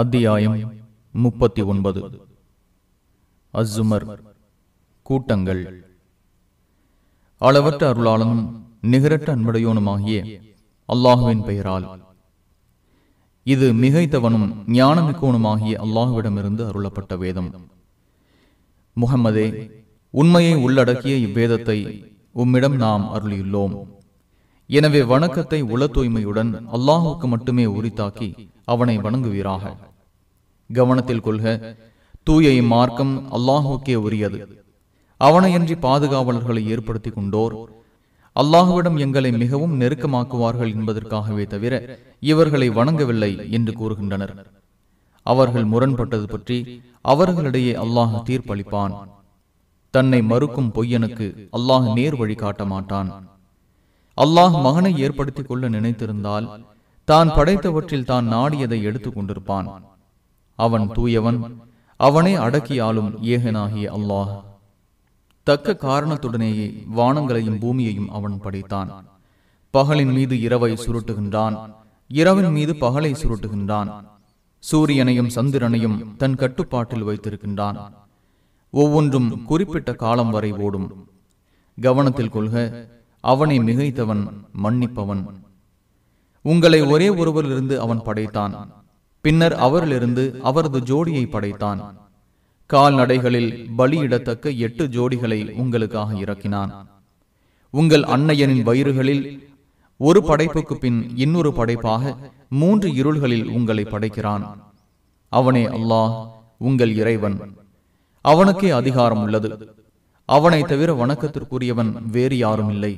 அத்தியாயம் முப்பத்தி ஒன்பது அஸ்ஸுமர் கூட்டங்கள் அளவற்ற அருளாளனும் நிகரற்ற அன்படையோனுமாகிய அல்லாஹுவின் பெயரால் இது மிகைத்தவனும் ஞானமிக்கோனுமாகிய அல்லாஹுவிடமிருந்து அருளப்பட்ட வேதம் முகமதே உண்மையை உள்ளடக்கிய இவ்வேதத்தை உம்மிடம் நாம் அருளியுள்ளோம் எனவே வணக்கத்தை உள தூய்மையுடன் அல்லாஹுக்கு மட்டுமே உரித்தாக்கி அவனை வணங்குவீராக கவனத்தில் கொள்க தூய இம்மார்க்கம் அல்லாஹுக்கே உரியது அவனையின்றி பாதுகாவலர்களை ஏற்படுத்தி கொண்டோர் அல்லாஹுவிடம் எங்களை மிகவும் நெருக்கமாக்குவார்கள் என்பதற்காகவே தவிர இவர்களை வணங்கவில்லை என்று கூறுகின்றனர் அவர்கள் முரண்பட்டது பற்றி அவர்களிடையே அல்லாஹ் தீர்ப்பளிப்பான் தன்னை மறுக்கும் பொய்யனுக்கு அல்லாஹ் நேர் வழி காட்ட மாட்டான் அல்லாஹ் மகனை ஏற்படுத்திக் கொள்ள நினைத்திருந்தால் தான் படைத்தவற்றில் தான் நாடியதை எடுத்துக் கொண்டிருப்பான் அவன் தூயவன் அவனே அடக்கியாலும் ஏகனாகிய அல்லாஹ் தக்க காரணத்துடனேயே வானங்களையும் பூமியையும் அவன் படைத்தான் பகலின் மீது இரவை சுருட்டுகின்றான் இரவின் மீது பகலை சுருட்டுகின்றான் சூரியனையும் சந்திரனையும் தன் கட்டுப்பாட்டில் வைத்திருக்கின்றான் ஒவ்வொன்றும் குறிப்பிட்ட காலம் வரை ஓடும் கவனத்தில் கொள்க அவனை மிகைத்தவன் மன்னிப்பவன் உங்களை ஒரே ஒருவரிலிருந்து அவன் படைத்தான் பின்னர் அவரிலிருந்து அவரது ஜோடியை படைத்தான் கால்நடைகளில் பலியிடத்தக்க எட்டு ஜோடிகளை உங்களுக்காக இறக்கினான் உங்கள் அன்னையனின் வயிறுகளில் ஒரு படைப்புக்கு பின் இன்னொரு படைப்பாக மூன்று இருள்களில் உங்களை படைக்கிறான் அவனே அல்லாஹ் உங்கள் இறைவன் அவனுக்கே அதிகாரம் உள்ளது அவனை தவிர வணக்கத்திற்குரியவன் வேறு யாரும் இல்லை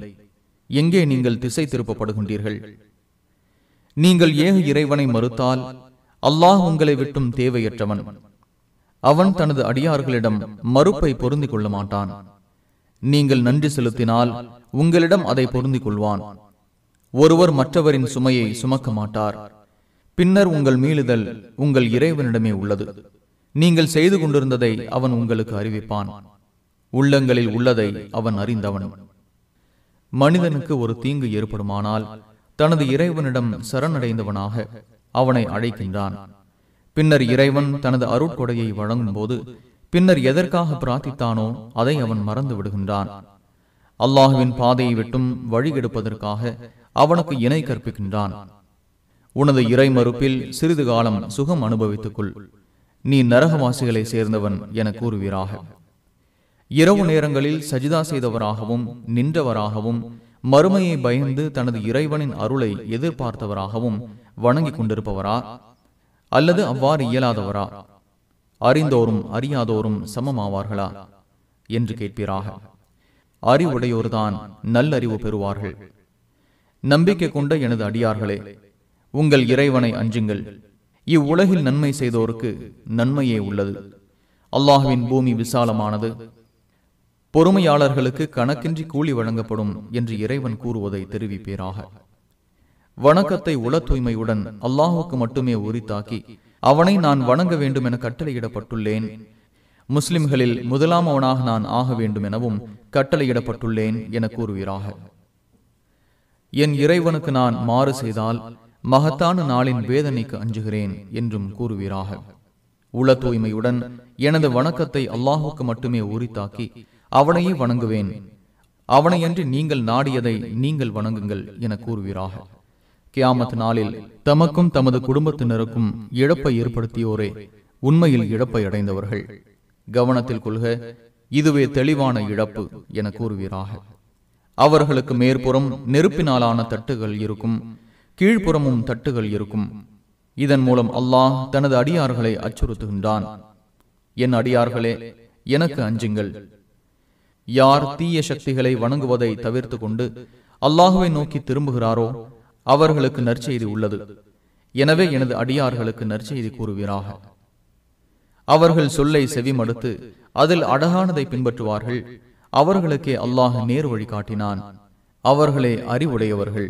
எங்கே நீங்கள் திசை திருப்பப்படுகின்றீர்கள் நீங்கள் ஏக இறைவனை மறுத்தால் அல்லாஹ் உங்களை விட்டும் தேவையற்றவன் அவன் தனது அடியார்களிடம் மறுப்பை பொருந்திக் கொள்ள மாட்டான் நீங்கள் நன்றி செலுத்தினால் உங்களிடம் அதை பொருந்திக் கொள்வான் ஒருவர் மற்றவரின் சுமையை சுமக்க மாட்டார் பின்னர் உங்கள் மீளுதல் உங்கள் இறைவனிடமே உள்ளது நீங்கள் செய்து கொண்டிருந்ததை அவன் உங்களுக்கு அறிவிப்பான் உள்ளங்களில் உள்ளதை அவன் அறிந்தவன் மனிதனுக்கு ஒரு தீங்கு ஏற்படுமானால் தனது இறைவனிடம் சரணடைந்தவனாக அவனை அழைக்கின்றான் பின்னர் இறைவன் தனது அருட்கொடையை வழங்கும் போது பின்னர் எதற்காக பிரார்த்தித்தானோ அதை அவன் மறந்து விடுகின்றான் அல்லாஹுவின் பாதையை விட்டும் வழி எடுப்பதற்காக அவனுக்கு இணை கற்பிக்கின்றான் உனது இறை மறுப்பில் சிறிது காலம் சுகம் அனுபவித்துக்குள் நீ நரகவாசிகளை சேர்ந்தவன் என கூறுவீராக இரவு நேரங்களில் சஜிதா செய்தவராகவும் நின்றவராகவும் மறுமையை பயந்து தனது இறைவனின் அருளை எதிர்பார்த்தவராகவும் வணங்கிக் கொண்டிருப்பவரா அல்லது அவ்வாறு இயலாதவரா அறிந்தோரும் அறியாதோரும் சமமாவார்களா என்று கேட்பீராக அறிவுடையோர்தான் நல்லறிவு பெறுவார்கள் நம்பிக்கை கொண்ட எனது அடியார்களே உங்கள் இறைவனை அஞ்சுங்கள் இவ்வுலகில் நன்மை செய்தோருக்கு நன்மையே உள்ளது அல்லாஹுவின் பூமி விசாலமானது பொறுமையாளர்களுக்கு கணக்கின்றி கூலி வழங்கப்படும் என்று இறைவன் கூறுவதை தெரிவிப்பேராக வணக்கத்தை உள தூய்மையுடன் அல்லாஹுக்கு மட்டுமே உரித்தாக்கி அவனை நான் வணங்க வேண்டும் என கட்டளையிடப்பட்டுள்ளேன் முஸ்லிம்களில் முதலாமவனாக நான் ஆக வேண்டும் எனவும் கட்டளையிடப்பட்டுள்ளேன் என கூறுவீராக என் இறைவனுக்கு நான் மாறு செய்தால் மகத்தான நாளின் வேதனைக்கு அஞ்சுகிறேன் என்றும் கூறுவீராக உள தூய்மையுடன் எனது வணக்கத்தை அல்லாஹுக்கு மட்டுமே உரித்தாக்கி அவனையே வணங்குவேன் அவனையன்றி நீங்கள் நாடியதை நீங்கள் வணங்குங்கள் என கூறுவீராக கியாமத் நாளில் தமக்கும் தமது குடும்பத்தினருக்கும் இழப்பை ஏற்படுத்தியோரே உண்மையில் இழப்பை அடைந்தவர்கள் கவனத்தில் கொள்க இதுவே தெளிவான இழப்பு என கூறுவீராக அவர்களுக்கு மேற்புறம் நெருப்பினாலான தட்டுகள் இருக்கும் கீழ்ப்புறமும் தட்டுகள் இருக்கும் இதன் மூலம் அல்லாஹ் தனது அடியார்களை அச்சுறுத்துகின்றான் என் அடியார்களே எனக்கு அஞ்சுங்கள் யார் தீய சக்திகளை வணங்குவதை தவிர்த்து கொண்டு அல்லாஹுவை நோக்கி திரும்புகிறாரோ அவர்களுக்கு நற்செய்தி உள்ளது எனவே எனது அடியார்களுக்கு நற்செய்தி கூறுவீராக அவர்கள் சொல்லை செவிமடுத்து அதில் அடகானதை பின்பற்றுவார்கள் அவர்களுக்கே அல்லாஹ் நேர் வழி காட்டினான் அவர்களே அறிவுடையவர்கள்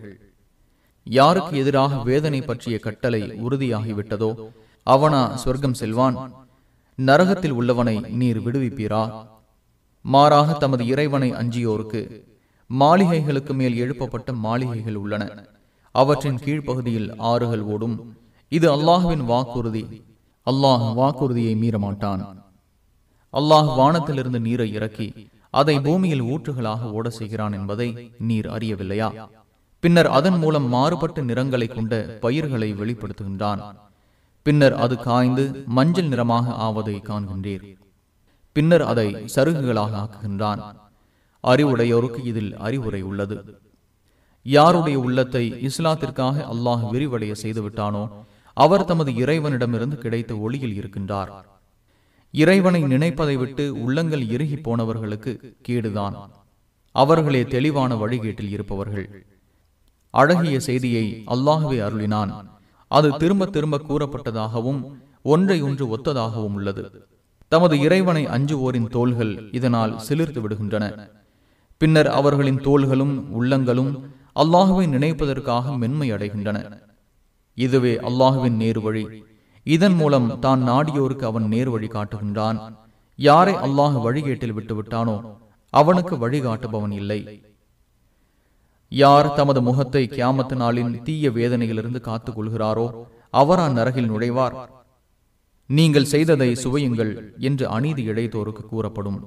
யாருக்கு எதிராக வேதனை பற்றிய கட்டளை உறுதியாகிவிட்டதோ அவனா சொர்க்கம் செல்வான் நரகத்தில் உள்ளவனை நீர் விடுவிப்பீரா மாறாக தமது இறைவனை அஞ்சியோருக்கு மாளிகைகளுக்கு மேல் எழுப்பப்பட்ட மாளிகைகள் உள்ளன அவற்றின் கீழ்ப்பகுதியில் ஆறுகள் ஓடும் இது அல்லாஹுவின் வாக்குறுதி அல்லாஹ் வாக்குறுதியை மீறமாட்டான் அல்லாஹ் வானத்திலிருந்து நீரை இறக்கி அதை பூமியில் ஊற்றுகளாக ஓட செய்கிறான் என்பதை நீர் அறியவில்லையா பின்னர் அதன் மூலம் மாறுபட்ட நிறங்களை கொண்ட பயிர்களை வெளிப்படுத்துகின்றான் பின்னர் அது காய்ந்து மஞ்சள் நிறமாக ஆவதை காண்கின்றீர் பின்னர் அதை சருகுகளாக ஆக்குகின்றான் அறிவுடையோருக்கு இதில் அறிவுரை உள்ளது யாருடைய உள்ளத்தை இஸ்லாத்திற்காக அல்லாஹ் விரிவடைய செய்துவிட்டானோ அவர் தமது இறைவனிடமிருந்து கிடைத்த ஒளியில் இருக்கின்றார் இறைவனை நினைப்பதை விட்டு உள்ளங்கள் இறுகி போனவர்களுக்கு கேடுதான் அவர்களே தெளிவான வழிகேட்டில் இருப்பவர்கள் அழகிய செய்தியை அல்லாஹுவே அருளினான் அது திரும்ப திரும்ப கூறப்பட்டதாகவும் ஒன்றை ஒன்று ஒத்ததாகவும் உள்ளது தமது இறைவனை அஞ்சுவோரின் தோள்கள் இதனால் சிலிர்த்து விடுகின்றன பின்னர் அவர்களின் தோள்களும் உள்ளங்களும் அல்லாஹுவை நினைப்பதற்காக மென்மை அடைகின்றன இதுவே அல்லாஹுவின் நேர்வழி இதன் மூலம் தான் நாடியோருக்கு அவன் நேர்வழி காட்டுகின்றான் யாரை அல்லாஹ் வழிகேட்டில் விட்டுவிட்டானோ அவனுக்கு வழிகாட்டுபவன் இல்லை யார் தமது முகத்தை கியாமத்தினாலின் தீய வேதனையிலிருந்து காத்துக் கொள்கிறாரோ அவரா நரகில் நுழைவார் நீங்கள் செய்ததை சுவையுங்கள் என்று அநீதி இடைத்தோருக்கு கூறப்படும்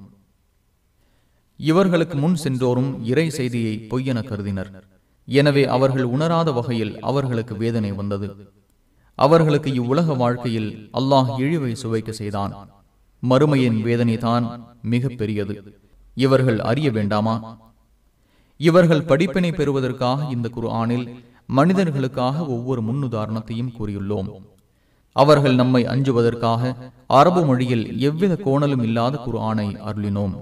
இவர்களுக்கு முன் சென்றோரும் இறை செய்தியை பொய்யென கருதினர் எனவே அவர்கள் உணராத வகையில் அவர்களுக்கு வேதனை வந்தது அவர்களுக்கு இவ்வுலக வாழ்க்கையில் அல்லாஹ் இழிவை சுவைக்க செய்தான் மறுமையின் வேதனைதான் மிக பெரியது இவர்கள் அறிய வேண்டாமா இவர்கள் படிப்பினை பெறுவதற்காக இந்த குரு மனிதர்களுக்காக ஒவ்வொரு முன்னுதாரணத்தையும் கூறியுள்ளோம் அவர்கள் நம்மை அஞ்சுவதற்காக அரபு மொழியில் எவ்வித கோணலும் இல்லாத குர்ஆனை அருளினோம்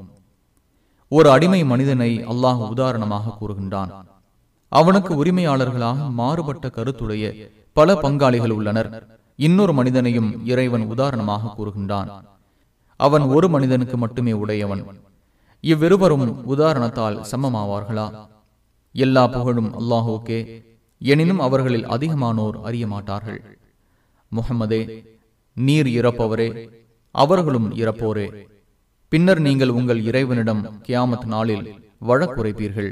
ஒரு அடிமை மனிதனை அல்லாஹ் உதாரணமாக கூறுகின்றான் அவனுக்கு உரிமையாளர்களாக மாறுபட்ட கருத்துடைய பல பங்காளிகள் உள்ளனர் இன்னொரு மனிதனையும் இறைவன் உதாரணமாக கூறுகின்றான் அவன் ஒரு மனிதனுக்கு மட்டுமே உடையவன் இவ்விருவரும் உதாரணத்தால் சமமாவார்களா எல்லா புகழும் அல்லாஹோக்கே எனினும் அவர்களில் அதிகமானோர் அறிய மாட்டார்கள் முகமதே நீர் இறப்பவரே அவர்களும் இறப்போரே பின்னர் நீங்கள் உங்கள் இறைவனிடம் கியாமத் நாளில் வழக்குரைப்பீர்கள்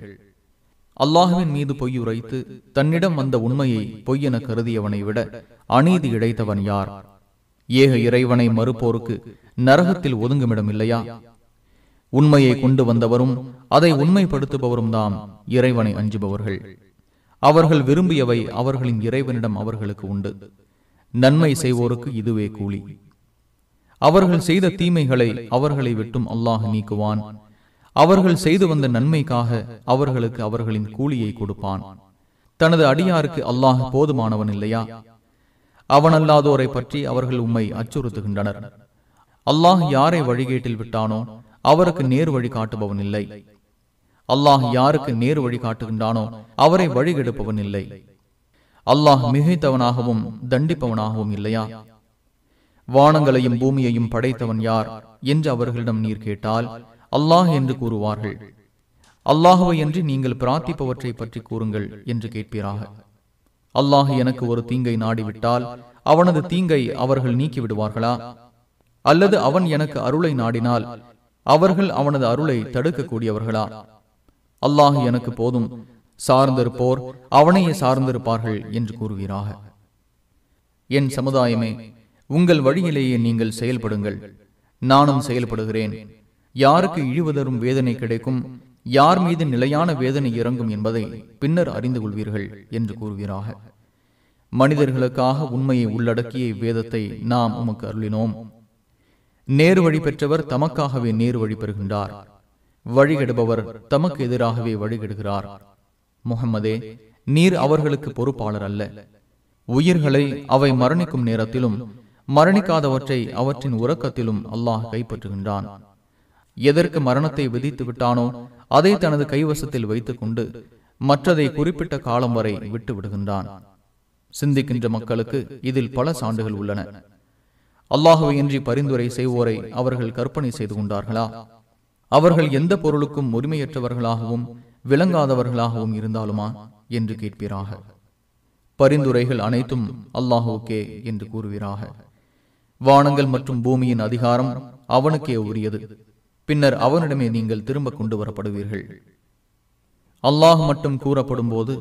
அல்லாஹுவின் மீது பொய் உரைத்து தன்னிடம் வந்த உண்மையை பொய்யென கருதியவனை விட அநீதி இழைத்தவன் யார் ஏக இறைவனை மறுப்போருக்கு நரகத்தில் ஒதுங்குமிடம் இல்லையா உண்மையை கொண்டு வந்தவரும் அதை உண்மைப்படுத்துபவரும் தாம் இறைவனை அஞ்சுபவர்கள் அவர்கள் விரும்பியவை அவர்களின் இறைவனிடம் அவர்களுக்கு உண்டு நன்மை செய்வோருக்கு இதுவே கூலி அவர்கள் செய்த தீமைகளை அவர்களை விட்டும் அல்லாஹ் நீக்குவான் அவர்கள் செய்து வந்த நன்மைக்காக அவர்களுக்கு அவர்களின் கூலியை கொடுப்பான் தனது அடியாருக்கு அல்லாஹ் போதுமானவன் இல்லையா அவனல்லாதோரை பற்றி அவர்கள் உம்மை அச்சுறுத்துகின்றனர் அல்லாஹ் யாரை வழிகேட்டில் விட்டானோ அவருக்கு நேர் வழி காட்டுபவன் இல்லை அல்லாஹ் யாருக்கு நேர் வழி காட்டுகின்றானோ அவரை வழிகெடுப்பவன் இல்லை அல்லாஹ் மிகைத்தவனாகவும் தண்டிப்பவனாகவும் இல்லையா வானங்களையும் பூமியையும் படைத்தவன் யார் என்று அவர்களிடம் நீர் கேட்டால் அல்லாஹ் என்று கூறுவார்கள் அல்லாஹுவை என்று நீங்கள் பிரார்த்திப்பவற்றை பற்றி கூறுங்கள் என்று கேட்பீராக அல்லாஹ் எனக்கு ஒரு தீங்கை நாடிவிட்டால் அவனது தீங்கை அவர்கள் நீக்கிவிடுவார்களா அல்லது அவன் எனக்கு அருளை நாடினால் அவர்கள் அவனது அருளை தடுக்கக்கூடியவர்களா அல்லாஹ் எனக்கு போதும் சார்ந்திருப்போர் அவனையே சார்ந்திருப்பார்கள் என்று கூறுகிறாக என் சமுதாயமே உங்கள் வழியிலேயே நீங்கள் செயல்படுங்கள் நானும் செயல்படுகிறேன் யாருக்கு இழிவுதரும் வேதனை கிடைக்கும் யார் மீது நிலையான வேதனை இறங்கும் என்பதை பின்னர் அறிந்து கொள்வீர்கள் என்று கூறுகிறாக மனிதர்களுக்காக உண்மையை உள்ளடக்கிய வேதத்தை நாம் உமக்கு அருளினோம் நேர் வழி பெற்றவர் தமக்காகவே நேர் வழி பெறுகின்றார் வழிகெடுபவர் தமக்கு எதிராகவே வழிகெடுகிறார் முகமதே நீர் அவர்களுக்கு பொறுப்பாளர் அல்ல உயிர்களை அவை மரணிக்கும் நேரத்திலும் மரணிக்காதவற்றை அவற்றின் உறக்கத்திலும் அல்லாஹ் கைப்பற்றுகின்றான் எதற்கு மரணத்தை விதித்து விட்டானோ அதை தனது கைவசத்தில் வைத்துக் கொண்டு மற்றதை குறிப்பிட்ட காலம் வரை விட்டு விடுகின்றான் சிந்திக்கின்ற மக்களுக்கு இதில் பல சான்றுகள் உள்ளன அல்லாஹுவையின்றி பரிந்துரை செய்வோரை அவர்கள் கற்பனை செய்து கொண்டார்களா அவர்கள் எந்த பொருளுக்கும் உரிமையற்றவர்களாகவும் விளங்காதவர்களாகவும் இருந்தாலுமா என்று கேட்பீராக பரிந்துரைகள் அனைத்தும் அல்லாஹுக்கே என்று கூறுவீராக வானங்கள் மற்றும் பூமியின் அதிகாரம் அவனுக்கே உரியது பின்னர் அவனிடமே நீங்கள் திரும்ப கொண்டு வரப்படுவீர்கள் அல்லாஹ் மட்டும் கூறப்படும் போது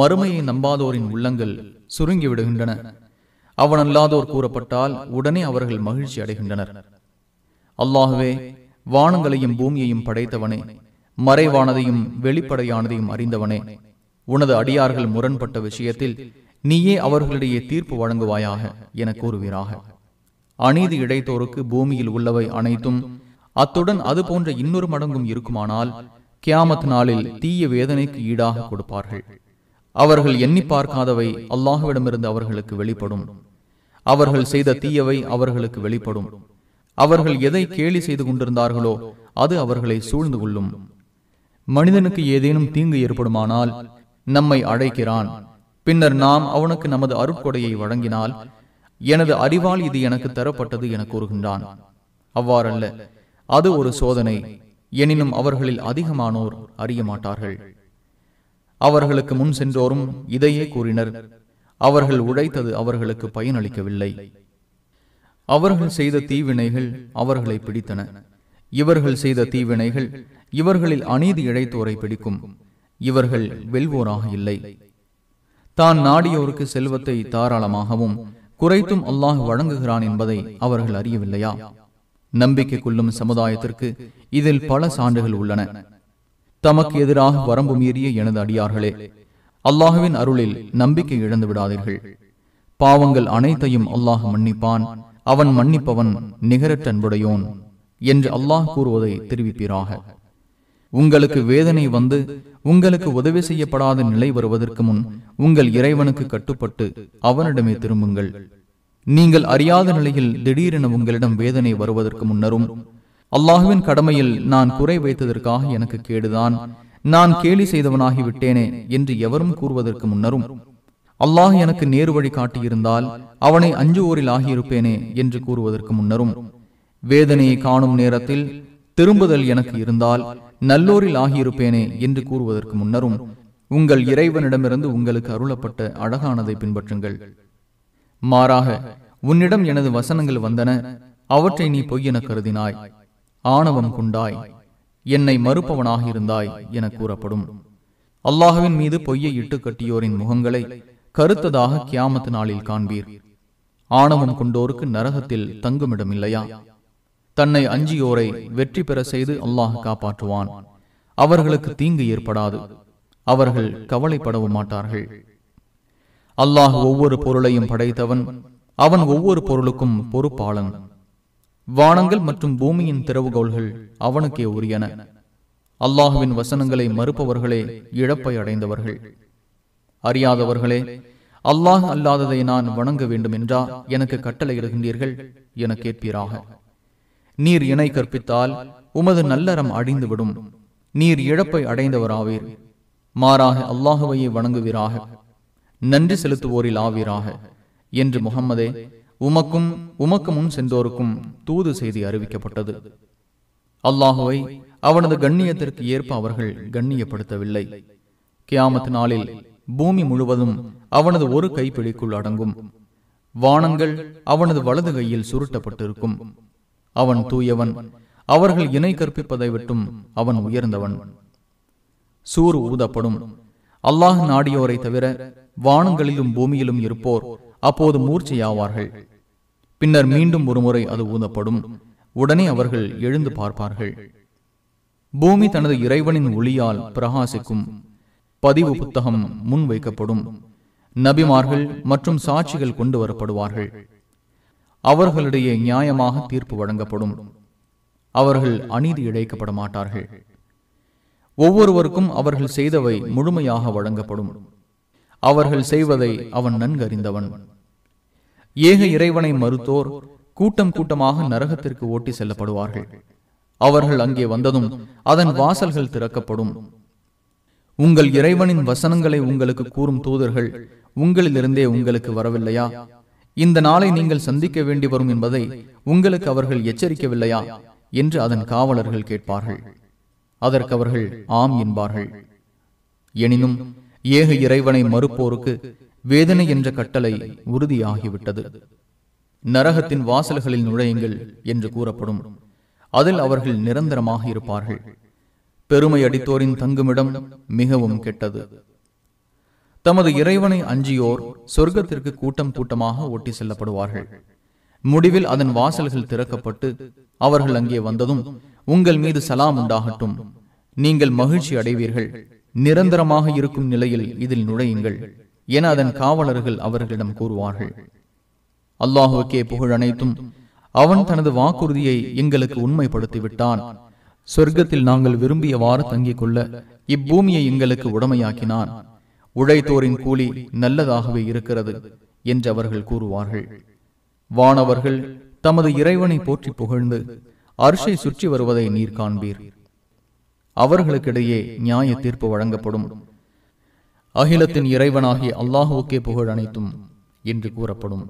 மறுமையை நம்பாதோரின் உள்ளங்கள் சுருங்கிவிடுகின்றன அவனல்லாதோர் கூறப்பட்டால் உடனே அவர்கள் மகிழ்ச்சி அடைகின்றனர் அல்லாஹுவே வானங்களையும் பூமியையும் படைத்தவனே மறைவானதையும் வெளிப்படையானதையும் அறிந்தவனே உனது அடியார்கள் முரண்பட்ட விஷயத்தில் நீயே அவர்களிடையே தீர்ப்பு வழங்குவாயாக என கூறுவீராக அநீதி இடைத்தோருக்கு பூமியில் உள்ளவை அனைத்தும் அத்துடன் அது போன்ற இன்னொரு மடங்கும் இருக்குமானால் கியாமத் நாளில் தீய வேதனைக்கு ஈடாக கொடுப்பார்கள் அவர்கள் எண்ணி பார்க்காதவை அல்லாஹுவிடமிருந்து அவர்களுக்கு வெளிப்படும் அவர்கள் செய்த தீயவை அவர்களுக்கு வெளிப்படும் அவர்கள் எதை கேலி செய்து கொண்டிருந்தார்களோ அது அவர்களை சூழ்ந்து கொள்ளும் மனிதனுக்கு ஏதேனும் தீங்கு ஏற்படுமானால் நம்மை அழைக்கிறான் பின்னர் நாம் அவனுக்கு நமது அருட்கொடையை வழங்கினால் எனது அறிவால் இது எனக்கு தரப்பட்டது என கூறுகின்றான் அவ்வாறல்ல அது ஒரு சோதனை எனினும் அவர்களில் அதிகமானோர் அறிய மாட்டார்கள் அவர்களுக்கு முன் சென்றோரும் இதையே கூறினர் அவர்கள் உழைத்தது அவர்களுக்கு பயனளிக்கவில்லை அவர்கள் செய்த தீவினைகள் அவர்களை பிடித்தன இவர்கள் செய்த தீவினைகள் இவர்களில் அநீதி இழைத்தோரை பிடிக்கும் இவர்கள் வெல்வோராக இல்லை தான் நாடியோருக்கு செல்வத்தை தாராளமாகவும் குறைத்தும் அல்லாஹ் வழங்குகிறான் என்பதை அவர்கள் அறியவில்லையா நம்பிக்கை கொள்ளும் சமுதாயத்திற்கு இதில் பல சான்றுகள் உள்ளன தமக்கு எதிராக வரம்பு மீறிய எனது அடியார்களே அல்லாஹுவின் அருளில் நம்பிக்கை இழந்து விடாதீர்கள் பாவங்கள் அனைத்தையும் அல்லாஹ் மன்னிப்பான் அவன் மன்னிப்பவன் நிகரற்றன்புடையோன் என்று அல்லாஹ் கூறுவதை தெரிவிப்பீராக உங்களுக்கு வேதனை வந்து உங்களுக்கு உதவி செய்யப்படாத நிலை வருவதற்கு முன் உங்கள் இறைவனுக்கு கட்டுப்பட்டு அவனிடமே திரும்புங்கள் நீங்கள் அறியாத நிலையில் திடீரென உங்களிடம் வேதனை வருவதற்கு முன்னரும் அல்லாஹுவின் கடமையில் நான் குறை வைத்ததற்காக எனக்கு கேடுதான் நான் கேலி செய்தவனாகிவிட்டேனே என்று எவரும் கூறுவதற்கு முன்னரும் அல்லாஹ் எனக்கு நேரு வழி காட்டியிருந்தால் அவனை அஞ்சுவோரில் ஆகியிருப்பேனே என்று கூறுவதற்கு முன்னரும் வேதனையை காணும் நேரத்தில் திரும்புதல் எனக்கு இருந்தால் நல்லோரில் ஆகியிருப்பேனே என்று கூறுவதற்கு முன்னரும் உங்கள் இறைவனிடமிருந்து உங்களுக்கு அருளப்பட்ட அழகானதை பின்பற்றுங்கள் மாறாக உன்னிடம் எனது வசனங்கள் வந்தன அவற்றை நீ பொய்யென கருதினாய் ஆணவம் கொண்டாய் என்னை மறுப்பவனாக இருந்தாய் என கூறப்படும் அல்லாஹுவின் மீது பொய்யை இட்டு கட்டியோரின் முகங்களை கருத்ததாக கியாமத்து நாளில் காண்பீர் ஆணவம் கொண்டோருக்கு நரகத்தில் தங்குமிடம் இல்லையா தன்னை அஞ்சியோரை வெற்றி பெற செய்து அல்லாஹ் காப்பாற்றுவான் அவர்களுக்கு தீங்கு ஏற்படாது அவர்கள் கவலைப்படவும் மாட்டார்கள் அல்லாஹ் ஒவ்வொரு பொருளையும் படைத்தவன் அவன் ஒவ்வொரு பொருளுக்கும் பொறுப்பாளன் வானங்கள் மற்றும் பூமியின் திறவுகோள்கள் அவனுக்கே உரியன அல்லாஹுவின் வசனங்களை மறுப்பவர்களே இழப்பை அடைந்தவர்கள் அறியாதவர்களே அல்லாஹ் அல்லாததை நான் வணங்க வேண்டும் என்றா எனக்கு கட்டளை கட்டளையிடுகின்றீர்கள் என கேட்பீராக நீர் இணை கற்பித்தால் உமது நல்லறம் அடைந்துவிடும் நீர் இழப்பை அடைந்தவராவீர் மாறாக அல்லாஹுவையை வணங்குவீராக நன்றி செலுத்துவோரில் ஆவீராக என்று முகம்மதே உமக்கும் உமக்கு முன் சென்றோருக்கும் தூது செய்தி அறிவிக்கப்பட்டது அல்லாஹுவை அவனது கண்ணியத்திற்கு ஏற்ப அவர்கள் கண்ணியப்படுத்தவில்லை கியாமத் நாளில் பூமி முழுவதும் அவனது ஒரு கைப்பிடிக்குள் அடங்கும் வானங்கள் அவனது வலது கையில் சுருட்டப்பட்டிருக்கும் அவன் தூயவன் அவர்கள் இணை கற்பிப்பதை விட்டும் அவன் உயர்ந்தவன் சூறு ஊதப்படும் அல்லாஹ் நாடியோரை தவிர வானங்களிலும் பூமியிலும் இருப்போர் அப்போது மூர்ச்சையாவார்கள் பின்னர் மீண்டும் ஒருமுறை அது ஊதப்படும் உடனே அவர்கள் எழுந்து பார்ப்பார்கள் பூமி தனது இறைவனின் ஒளியால் பிரகாசிக்கும் பதிவு புத்தகம் முன்வைக்கப்படும் நபிமார்கள் மற்றும் சாட்சிகள் கொண்டு வரப்படுவார்கள் அவர்களிடையே நியாயமாக தீர்ப்பு வழங்கப்படும் அவர்கள் அநீதி இழைக்கப்பட மாட்டார்கள் ஒவ்வொருவருக்கும் அவர்கள் செய்தவை முழுமையாக வழங்கப்படும் அவர்கள் செய்வதை அவன் நன்கறிந்தவன் ஏக இறைவனை மறுத்தோர் கூட்டம் கூட்டமாக நரகத்திற்கு ஓட்டி செல்லப்படுவார்கள் அவர்கள் அங்கே வந்ததும் அதன் வாசல்கள் திறக்கப்படும் உங்கள் இறைவனின் வசனங்களை உங்களுக்கு கூறும் தூதர்கள் உங்களிலிருந்தே உங்களுக்கு வரவில்லையா இந்த நாளை நீங்கள் சந்திக்க வேண்டி வரும் என்பதை உங்களுக்கு அவர்கள் எச்சரிக்கவில்லையா என்று அதன் காவலர்கள் கேட்பார்கள் அதற்கு அவர்கள் ஆம் என்பார்கள் எனினும் ஏக இறைவனை மறுப்போருக்கு வேதனை என்ற கட்டளை உறுதியாகிவிட்டது நரகத்தின் வாசல்களில் நுழையுங்கள் என்று கூறப்படும் அதில் அவர்கள் நிரந்தரமாக இருப்பார்கள் பெருமை அடித்தோரின் தங்குமிடம் மிகவும் கெட்டது தமது இறைவனை அஞ்சியோர் சொர்க்கத்திற்கு கூட்டம் கூட்டமாக ஒட்டி செல்லப்படுவார்கள் முடிவில் அதன் வாசல்கள் திறக்கப்பட்டு அவர்கள் அங்கே வந்ததும் உங்கள் மீது சலாம் உண்டாகட்டும் நீங்கள் மகிழ்ச்சி அடைவீர்கள் நிரந்தரமாக இருக்கும் நிலையில் இதில் நுழையுங்கள் என அதன் காவலர்கள் அவர்களிடம் கூறுவார்கள் அல்லாஹுக்கே புகழ் அனைத்தும் அவன் தனது வாக்குறுதியை எங்களுக்கு உண்மைப்படுத்திவிட்டான் சொர்க்கத்தில் நாங்கள் விரும்பியவாறு தங்கிக் கொள்ள இப்பூமியை எங்களுக்கு உடமையாக்கினான் உழைத்தோரின் கூலி நல்லதாகவே இருக்கிறது என்று அவர்கள் கூறுவார்கள் வானவர்கள் தமது இறைவனை போற்றி புகழ்ந்து அரிசை சுற்றி வருவதை நீர் காண்பீர் அவர்களுக்கிடையே நியாய தீர்ப்பு வழங்கப்படும் அகிலத்தின் இறைவனாகிய அல்லாஹுக்கே புகழ் அனைத்தும் என்று கூறப்படும்